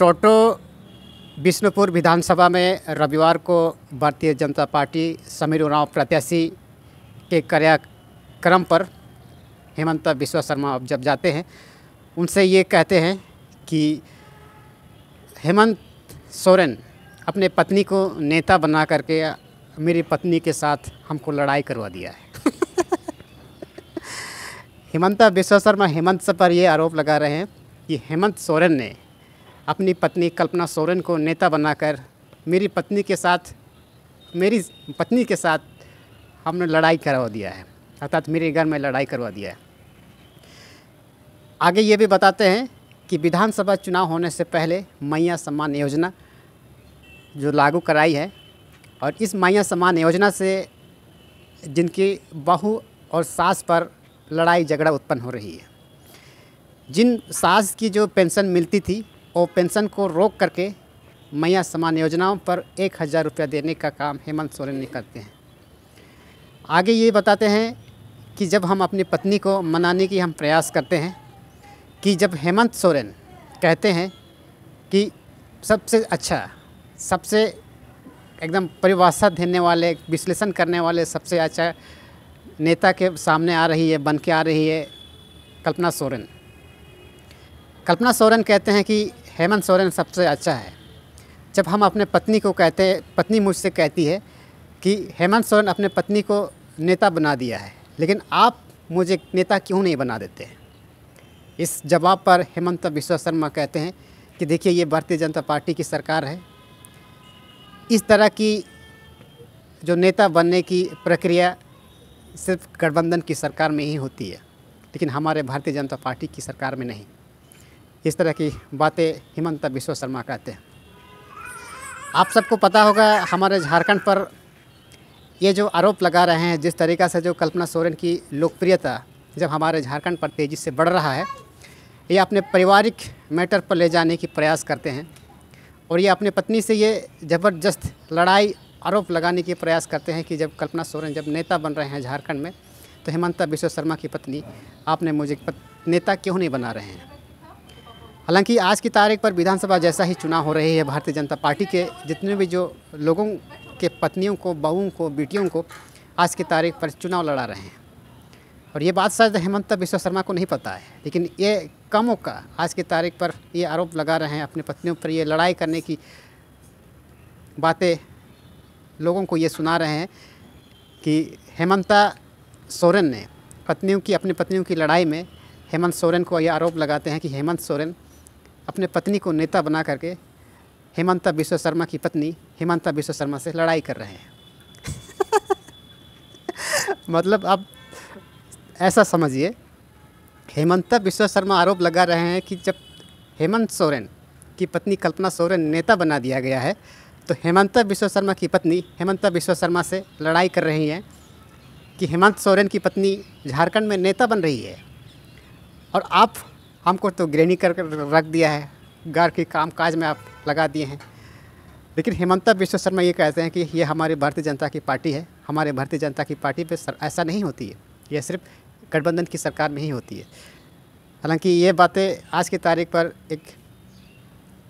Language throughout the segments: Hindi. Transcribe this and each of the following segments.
टोटो बिष्णुपुर विधानसभा में रविवार को भारतीय जनता पार्टी समीर उराव प्रत्याशी के कार्यक्रम पर हेमंत विश्व शर्मा अब जब जाते हैं उनसे ये कहते हैं कि हेमंत सोरेन अपने पत्नी को नेता बना करके मेरी पत्नी के साथ हमको लड़ाई करवा दिया है हेमंता विश्व शर्मा हेमंत पर ये आरोप लगा रहे हैं कि हेमंत सोरेन ने अपनी पत्नी कल्पना सोरेन को नेता बनाकर मेरी पत्नी के साथ मेरी पत्नी के साथ हमने लड़ाई करवा दिया है अर्थात मेरे घर में लड़ाई करवा दिया है आगे ये भी बताते हैं कि विधानसभा चुनाव होने से पहले मैया सम्मान योजना जो लागू कराई है और इस मैया सम्मान योजना से जिनकी बहू और सास पर लड़ाई झगड़ा उत्पन्न हो रही है जिन सास की जो पेंशन मिलती थी और पेंशन को रोक करके मैया समान योजनाओं पर एक हज़ार रुपया देने का काम हेमंत सोरेन ने करते हैं आगे ये बताते हैं कि जब हम अपनी पत्नी को मनाने की हम प्रयास करते हैं कि जब हेमंत सोरेन कहते हैं कि सबसे अच्छा सबसे एकदम परिभाषा देने वाले विश्लेषण करने वाले सबसे अच्छा नेता के सामने आ रही है बन के आ रही है कल्पना सोरेन कल्पना सोरेन कहते हैं कि हेमंत सोरेन सबसे अच्छा है जब हम अपने पत्नी को कहते पत्नी मुझसे कहती है कि हेमंत सोरेन अपने पत्नी को नेता बना दिया है लेकिन आप मुझे नेता क्यों नहीं बना देते हैं इस जवाब पर हेमंत बिश्व शर्मा कहते हैं कि देखिए ये भारतीय जनता पार्टी की सरकार है इस तरह की जो नेता बनने की प्रक्रिया सिर्फ गठबंधन की सरकार में ही होती है लेकिन हमारे भारतीय जनता पार्टी की सरकार में नहीं इस तरह की बातें हिमंत विश्व शर्मा कहते हैं आप सबको पता होगा हमारे झारखंड पर ये जो आरोप लगा रहे हैं जिस तरीका से जो कल्पना सोरेन की लोकप्रियता जब हमारे झारखंड पर तेज़ी से बढ़ रहा है ये अपने पारिवारिक मैटर पर ले जाने की प्रयास करते हैं और ये अपने पत्नी से ये ज़बरदस्त लड़ाई आरोप लगाने के प्रयास करते हैं कि जब कल्पना सोरेन जब नेता बन रहे हैं झारखंड में तो हेमंता बिश्व शर्मा की पत्नी आपने मुझे पत, नेता क्यों नहीं बना रहे हैं हालांकि आज की तारीख पर विधानसभा जैसा ही चुनाव हो रही है भारतीय जनता पार्टी के जितने भी जो लोगों के पत्नियों को बहुओं को बेटियों को आज की तारीख पर चुनाव लड़ा रहे हैं और ये बात शायद हेमंत विश्व शर्मा को नहीं पता है लेकिन ये कमों का आज की तारीख पर ये आरोप लगा रहे हैं अपने पत्नियों पर ये लड़ाई करने की बातें लोगों को ये सुना रहे हैं कि हेमंता सोरेन ने पत्नियों की अपनी पत्नियों की लड़ाई में हेमंत सोरेन को ये आरोप लगाते हैं कि हेमंत सोरेन अपने पत्नी को नेता बना करके हेमंता विश्व शर्मा की पत्नी हेमंता विश्व शर्मा से लड़ाई कर रहे हैं मतलब आप ऐसा समझिए हेमंता विश्व शर्मा आरोप लगा रहे हैं कि जब हेमंत सोरेन की पत्नी कल्पना सोरेन नेता बना दिया गया है तो हेमंता विश्व शर्मा की पत्नी हेमंता विश्व शर्मा से लड़ाई कर रही हैं कि हेमंत सोरेन की पत्नी झारखंड में नेता बन रही है और आप हमको तो ग्रेनी कर रख दिया है घर के काम काज में आप लगा दिए हैं लेकिन हेमंता विश्व शर्मा ये कहते हैं कि ये हमारे भारतीय जनता की पार्टी है हमारे भारतीय जनता की पार्टी पे ऐसा नहीं होती है ये सिर्फ गठबंधन की सरकार में ही होती है हालांकि ये बातें आज की तारीख पर एक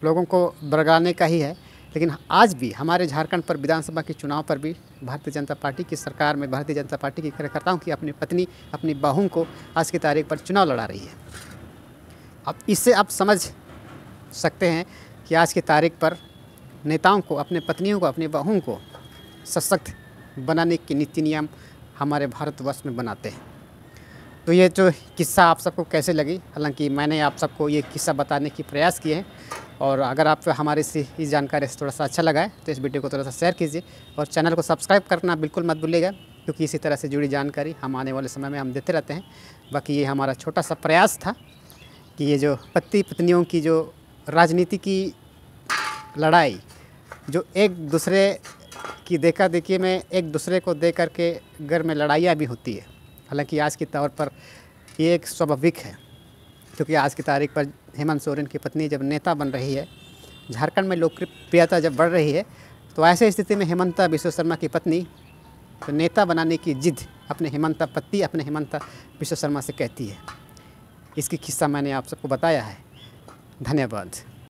लोगों को बरगाने का ही है लेकिन आज भी हमारे झारखंड पर विधानसभा के चुनाव पर भी भारतीय जनता पार्टी की सरकार में भारतीय जनता पार्टी की कार्यकर्ताओं की अपनी पत्नी अपनी बाहू को आज की तारीख पर चुनाव लड़ा रही है अब इससे आप समझ सकते हैं कि आज की तारीख पर नेताओं को अपने पत्नियों को अपने बहुओं को सशक्त बनाने के नीति नियम हमारे भारतवर्ष में बनाते हैं तो ये जो किस्सा आप सबको कैसे लगी हालांकि मैंने आप सबको ये किस्सा बताने की प्रयास किए हैं और अगर आप हमारे से इस जानकारी से थोड़ा सा अच्छा लगा है तो इस वीडियो को थोड़ा सा शेयर कीजिए और चैनल को सब्सक्राइब करना बिल्कुल मत भूलिएगा क्योंकि इसी तरह से जुड़ी जानकारी हम आने वाले समय में हम देते रहते हैं बाकी ये हमारा छोटा सा प्रयास था कि ये जो पति पत्नियों की जो राजनीति की लड़ाई जो एक दूसरे की देखा देखिए में एक दूसरे को दे करके घर में लड़ाइयाँ भी होती है हालांकि आज के तौर पर ये एक स्वाभाविक है क्योंकि आज की तारीख पर हेमंत सोरेन की पत्नी जब नेता बन रही है झारखंड में लोकप्रियता जब बढ़ रही है तो ऐसे स्थिति में हेमंता विश्व शर्मा की पत्नी तो नेता बनाने की जिद अपने हेमंता पति अपने हेमंता विश्व शर्मा से कहती है इसकी किस्सा मैंने आप सबको बताया है धन्यवाद